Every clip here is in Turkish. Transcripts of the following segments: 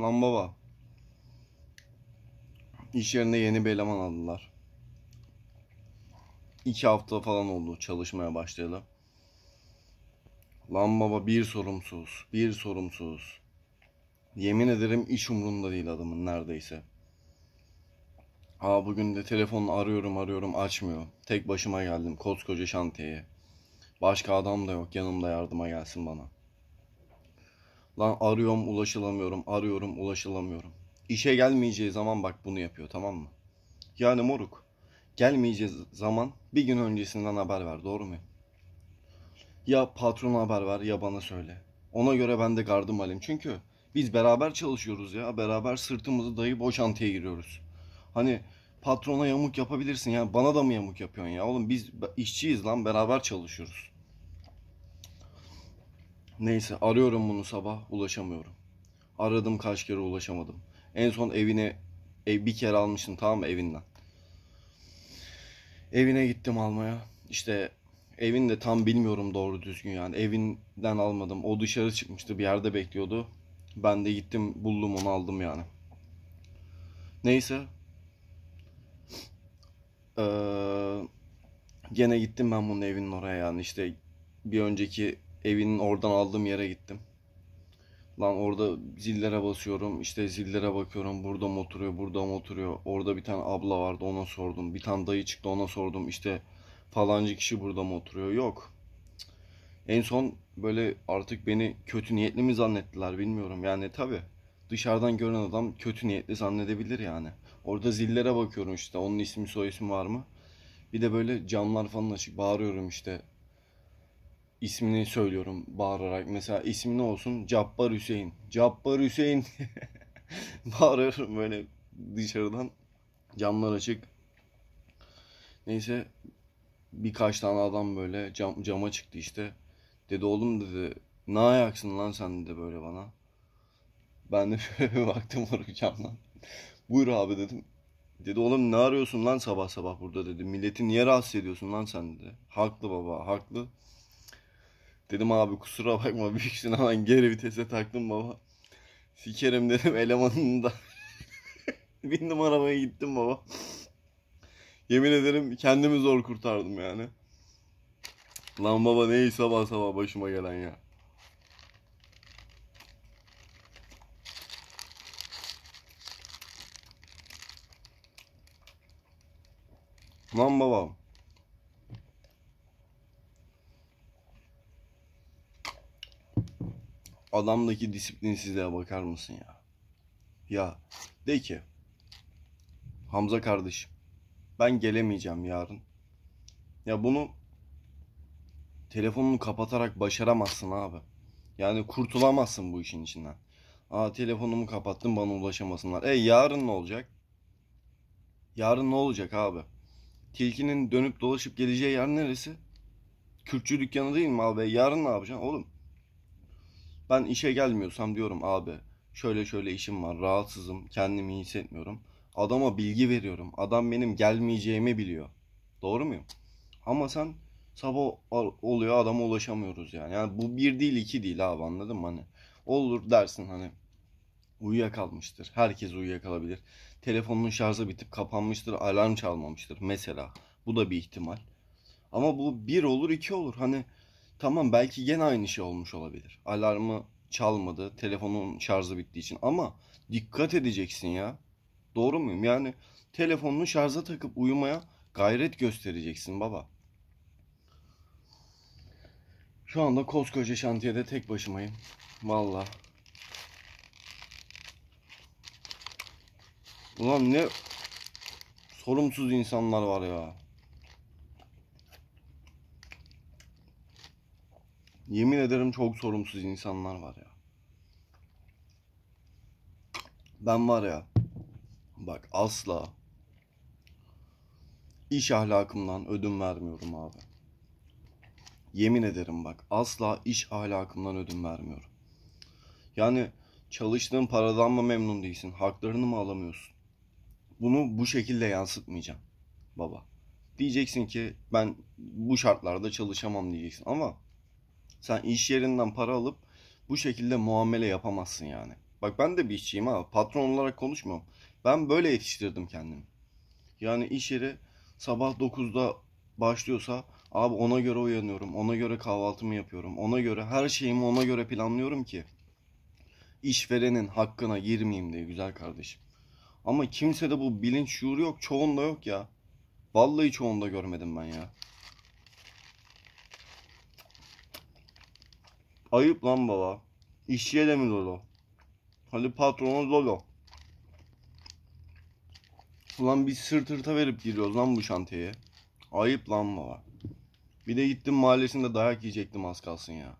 Lan baba. İş yerinde yeni bir eleman aldılar. İki hafta falan oldu çalışmaya başlayalı. Lan baba bir sorumsuz, bir sorumsuz. Yemin ederim iş umrunda değil adamın neredeyse. Aa bugün de telefonu arıyorum arıyorum açmıyor. Tek başıma geldim koskoca şantiyeye. Başka adam da yok yanımda yardıma gelsin bana.'' Lan arıyorum ulaşılamıyorum, arıyorum ulaşılamıyorum. İşe gelmeyeceği zaman bak bunu yapıyor tamam mı? Yani moruk gelmeyeceği zaman bir gün öncesinden haber ver doğru mu? Ya patrona haber ver ya bana söyle. Ona göre ben de gardım alayım. Çünkü biz beraber çalışıyoruz ya. Beraber sırtımızı dayayıp o şantiye giriyoruz. Hani patrona yamuk yapabilirsin ya. Bana da mı yamuk yapıyorsun ya? Oğlum biz işçiyiz lan beraber çalışıyoruz. Neyse arıyorum bunu sabah ulaşamıyorum. Aradım kaç kere ulaşamadım. En son evine ev bir kere almıştım tamam mı evinden. Evine gittim almaya. İşte evin de tam bilmiyorum doğru düzgün yani. Evinden almadım. O dışarı çıkmıştı bir yerde bekliyordu. Ben de gittim buldum onu aldım yani. Neyse. Ee, gene gittim ben bunun evinin oraya yani işte bir önceki evinin oradan aldığım yere gittim. Lan orada zillere basıyorum. işte zillere bakıyorum. Burada mı oturuyor? Burada mı oturuyor? Orada bir tane abla vardı. Ona sordum. Bir tane dayı çıktı. Ona sordum. işte falancı kişi burada mı oturuyor? Yok. En son böyle artık beni kötü niyetli mi zannettiler bilmiyorum. Yani tabi dışarıdan gören adam kötü niyetli zannedebilir yani. Orada zillere bakıyorum işte onun ismi soy ismi var mı? Bir de böyle camlar falan açık bağırıyorum işte ismini söylüyorum bağırarak. Mesela ismi ne olsun? Cabbar Hüseyin. Cabbar Hüseyin bağırıyorum böyle dışarıdan. Camlar açık. Neyse birkaç tane adam böyle cam, cama çıktı işte. Dedi oğlum dedi ne ayaksın lan sen dedi böyle bana. Ben de şöyle bir baktım oraya camdan. Buyur abi dedim. Dedi oğlum ne arıyorsun lan sabah sabah burada dedi. Milleti niye rahatsız ediyorsun lan sen dedi. Haklı baba haklı. Dedim abi kusura bakma büyüksün hemen geri vitese taktım baba. Sikerim dedim elemanın da. Bindim arabaya gittim baba. Yemin ederim kendimi zor kurtardım yani. Lan baba neyi sabah sabah başıma gelen ya. Lan babam. adamdaki disiplinsizliğe bakar mısın ya? Ya de ki Hamza kardeşim ben gelemeyeceğim yarın. Ya bunu telefonunu kapatarak başaramazsın abi. Yani kurtulamazsın bu işin içinden. Aa telefonumu kapattım bana ulaşamasınlar. E yarın ne olacak? Yarın ne olacak abi? Tilkinin dönüp dolaşıp geleceği yer neresi? Kürtçü dükkanı değil mi abi? Yarın ne yapacaksın oğlum? Ben işe gelmiyorsam diyorum abi şöyle şöyle işim var rahatsızım kendimi iyi hissetmiyorum. Adama bilgi veriyorum. Adam benim gelmeyeceğimi biliyor. Doğru muyum? Ama sen sabah oluyor adama ulaşamıyoruz yani. Yani bu bir değil iki değil abi anladın mı? Hani olur dersin hani uyuyakalmıştır. Herkes uyuyakalabilir. Telefonun şarjı bitip kapanmıştır. Alarm çalmamıştır mesela. Bu da bir ihtimal. Ama bu bir olur iki olur. Hani Tamam belki gene aynı şey olmuş olabilir. Alarmı çalmadı. Telefonun şarjı bittiği için. Ama dikkat edeceksin ya. Doğru muyum? Yani telefonunu şarja takıp uyumaya gayret göstereceksin baba. Şu anda koskoca şantiyede tek başımayım. Valla. Ulan ne sorumsuz insanlar var ya. Yemin ederim çok sorumsuz insanlar var ya. Ben var ya. Bak asla iş ahlakımdan ödün vermiyorum abi. Yemin ederim bak asla iş ahlakımdan ödün vermiyorum. Yani çalıştığın paradan mı memnun değilsin? Haklarını mı alamıyorsun? Bunu bu şekilde yansıtmayacağım baba. Diyeceksin ki ben bu şartlarda çalışamam diyeceksin ama sen iş yerinden para alıp bu şekilde muamele yapamazsın yani. Bak ben de bir işçiyim ha. Patron olarak konuşmuyorum. Ben böyle yetiştirdim kendimi. Yani iş yeri sabah 9'da başlıyorsa abi ona göre uyanıyorum. Ona göre kahvaltımı yapıyorum. Ona göre her şeyimi ona göre planlıyorum ki işverenin hakkına girmeyeyim diye güzel kardeşim. Ama kimse de bu bilinç şuuru yok. Çoğunda yok ya. Vallahi çoğunda görmedim ben ya. Ayıp lan baba. İşçiye de mi Lolo? Hadi patronu Lolo. Ulan bir sırtırta verip giriyoruz lan bu şantiyeye. Ayıp lan baba. Bir de gittim mahallesinde dayak yiyecektim az kalsın ya.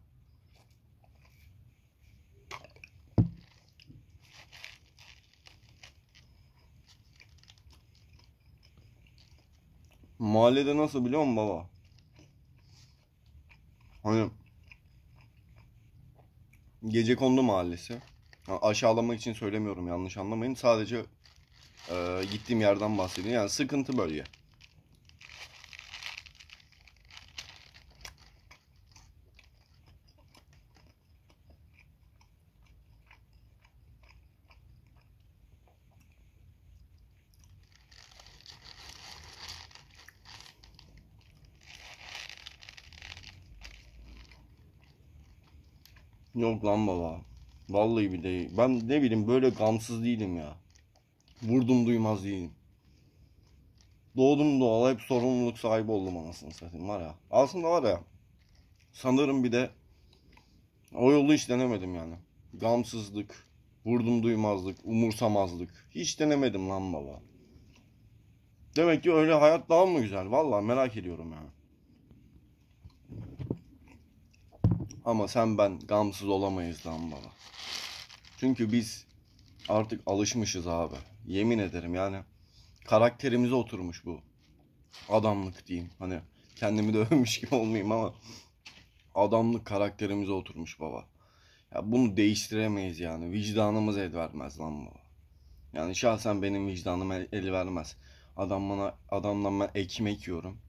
Mahallede nasıl biliyor musun baba? Hani Gecekondu Mahallesi. aşağılamak için söylemiyorum yanlış anlamayın. Sadece e, gittiğim yerden bahsediyorum. Yani sıkıntı bölge. Yok lan baba. Vallahi bir de, Ben ne bileyim böyle gamsız değilim ya. Vurdum duymaz değilim. Doğdum doğal hep sorumluluk sahibi oldum anasını satayım var ya. Aslında var ya. Sanırım bir de o yolu hiç denemedim yani. Gamsızlık, vurdum duymazlık, umursamazlık. Hiç denemedim lan baba. Demek ki öyle hayat daha mı güzel? Vallahi merak ediyorum yani. Ama sen ben gamsız olamayız lan baba. Çünkü biz artık alışmışız abi. Yemin ederim yani karakterimize oturmuş bu. Adamlık diyeyim. Hani kendimi dövmüş gibi olmayayım ama adamlık karakterimize oturmuş baba. Ya bunu değiştiremeyiz yani. Vicdanımız el vermez lan baba. Yani şahsen benim vicdanım el, el vermez. Adam bana adamdan ben ekmek yiyorum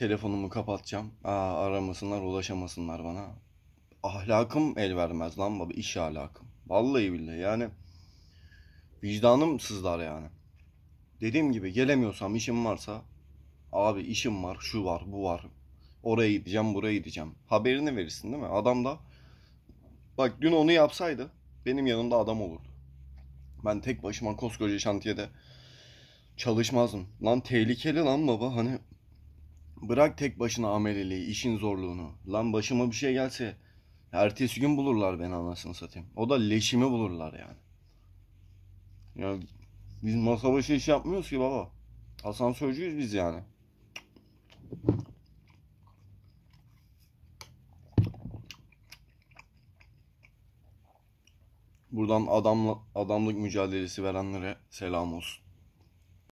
telefonumu kapatacağım. Aa, aramasınlar, ulaşamasınlar bana. Ahlakım el vermez lan baba, iş ahlakım. Vallahi billahi yani vicdanım sızlar yani. Dediğim gibi gelemiyorsam işim varsa abi işim var, şu var, bu var. Oraya gideceğim, buraya gideceğim. Haberini verirsin değil mi? Adam da bak dün onu yapsaydı benim yanımda adam olurdu. Ben tek başıma koskoca şantiyede çalışmazdım. Lan tehlikeli lan baba hani Bırak tek başına ameleliği, işin zorluğunu. Lan başıma bir şey gelse ertesi gün bulurlar beni anasını satayım. O da leşimi bulurlar yani. Ya biz masa başı iş yapmıyoruz ki baba. Asansörcüyüz biz yani. Buradan adamla, adamlık mücadelesi verenlere selam olsun.